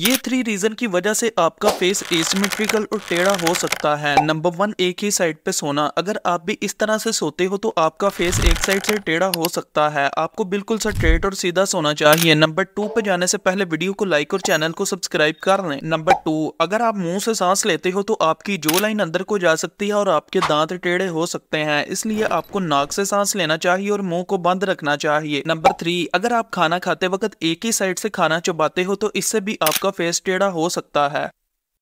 ये three reason की वजह से आपका फेस एसिमेट्रिकल और टेढ़ा हो सकता है नंबर वन एक ही साइड पे सोना अगर आप भी इस तरह से सोते हो तो आपका फेस एक साइड से टेढ़ा हो सकता है आपको बिल्कुल स्ट्रेट और सीधा सोना चाहिए नंबर टू पे जाने से पहले वीडियो को लाइक और चैनल को सब्सक्राइब कर लें नंबर टू अगर आप मुंह से सांस लेते हो तो आपकी जो लाइन अंदर को जा सकती है और आपके दांत टेढ़े हो सकते हैं इसलिए आपको नाक से सांस लेना चाहिए और मुंह को बंद रखना चाहिए नंबर थ्री अगर आप खाना खाते वक्त एक ही साइड से खाना चबाते हो तो इससे भी आपका उसका फेस टेढ़ा हो सकता है